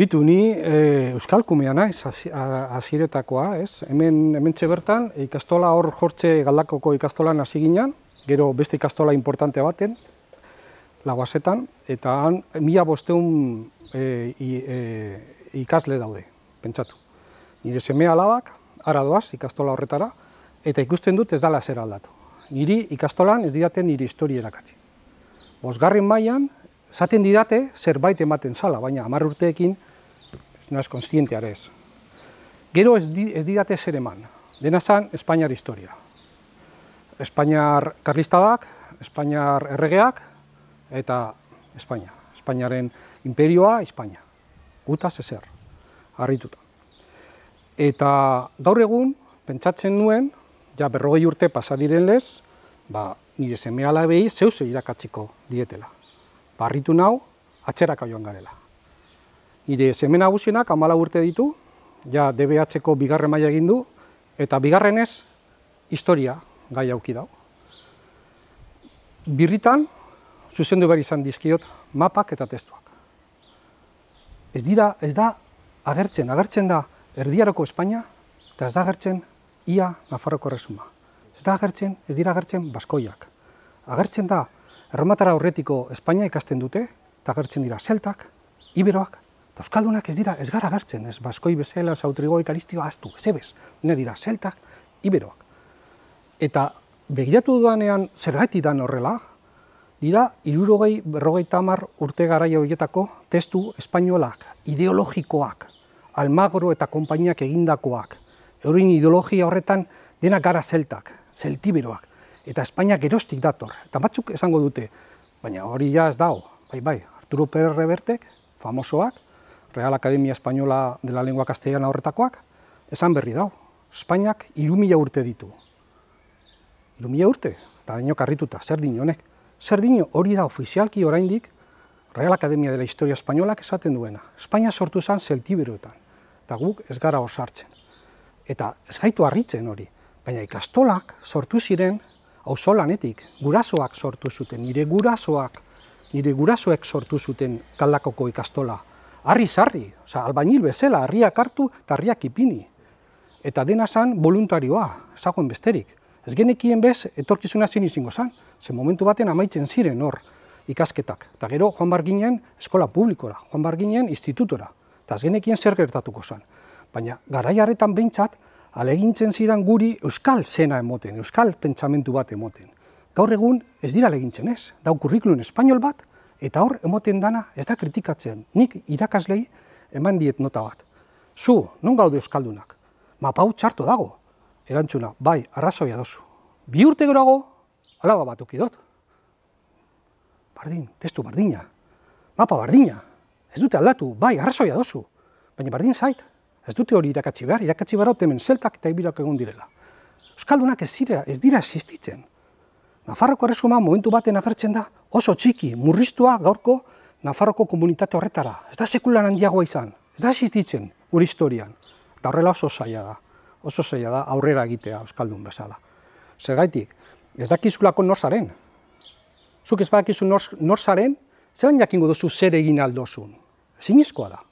Bitu, ni e, Euskal Kumea naiz, hasieretakoa ez? Hemen, hemen bertan ikastola hor jortze galdakoko ikastolan hasi gero beste ikastola importante baten, lagoazetan, eta han, mila bosteun e, e, ikasle daude, pentsatu. Nire semea alabak, ara doaz, ikastola horretara, eta ikusten dut ez dala zer aldatu. Niri ikastolan ez didaten nire historia erakatzi. Bosgarren mailan, zaten didate zerbait ematen zala, baina hamar urteekin ez naiz konstienteare Gero ez, di, ez didate zer eman, dena zan Espainiar historia. Espainiar karlistadak, Espainiar erregeak, eta Espainia. Espainiaren imperioa, Espainia. Guta zezer, harrituta. Eta gaur egun, pentsatzen nuen, ja berrogei urte pasadiren lez, ba, nire zemea labei zeu irakatziko dietela. Barritu ba, nau, atzerako joan garela. Nire semena nagusienak amala urte ditu, ja DBH-ko bigarren maila egin du, eta bigarrenez, historia gai auki dago. Birritan, zuzendu behar izan dizkiot mapak eta testuak. Ez dira, ez da, agertzen, agertzen da erdiaroko Espainia, eta ez da agertzen ia Nafarroko resuma. Ez da agertzen, ez dira agertzen Baskoiak. Agertzen da, erromatara horretiko Espainia ikasten dute, eta agertzen dira zeltak, iberoak Euskaldunak ez dira, ez gara gartzen, ez baskoi bezala, zautrigoik aristioa aztu, zebez, dina dira, zeltak, iberoak. Eta begiratu duenean zergaitik dan horrela, dira, irurogei, berrogei tamar urte gara horietako testu espainolak, ideologikoak, Almagro eta konpainiak egindakoak, eurin ideologia horretan dena gara zeltak, zeltiberoak, eta Espainia erostik dator, eta batzuk esango dute, baina hori ja ez dago, bai, bai, Arturo Pérez Rebertek, famosoak, Real Academia Española de la Lengua Castellana horretakoak, esan berri dau, Espainiak mila urte ditu. Irumila urte, eta dainok harrituta, zer dino honek? Zer dino hori da ofizialki oraindik Real Academia de la Historia Española esaten duena. Espainia sortu zen zeltiberoetan, eta guk ez gara osartzen. Eta ez gaitu harritzen hori, baina ikastolak sortu ziren auzolanetik, gurasoak sortu zuten, nire gurasoak, nire gurasoek sortu zuten kaldakoko ikastola harri sarri oza, albainil bezala, harriak hartu eta harriak ipini. Eta dena zan, voluntarioa, zagoen besterik. Ez genekien bez, etorkizuna zen izango zan, ze momentu baten amaitzen ziren hor ikasketak. Eta gero, joan bar eskola publikora, joan bar ginen, institutora. Eta ez genekien zer gertatuko zan. Baina, garaiaretan haretan behintzat, alegintzen ziren guri euskal zena emoten, euskal pentsamentu bat emoten. Gaur egun, ez dira alegintzen ez. Dau kurrikulun espainol bat, Eta hor, emoten dana, ez da kritikatzen. Nik irakaslei eman diet nota bat. Zu, non gaude euskaldunak? Mapau hau txarto dago. Erantzuna, bai, arrazoia dozu. Bi urte geroago, alaba bat dot? Bardin, testu bardina. Mapa bardina. Ez dute aldatu, bai, arrazoia dozu. Baina bardin zait, ez dute hori irakatsi behar, irakatsi behar hau zeltak eta ibilak egon direla. Euskaldunak ez dira, ez dira existitzen. Nafarroko erresuma momentu baten agertzen da, oso txiki, murriztua gaurko Nafarroko komunitate horretara. Ez da sekulan handiagoa izan, ez da existitzen gure historian. Eta horrela oso zaila da, oso zaila da aurrera egitea Euskaldun bezala. Zergaitik, ez dakizulako norzaren. Zuk ez badakizu norzaren, zelan jakingo duzu zer egin aldozun. Ezin da.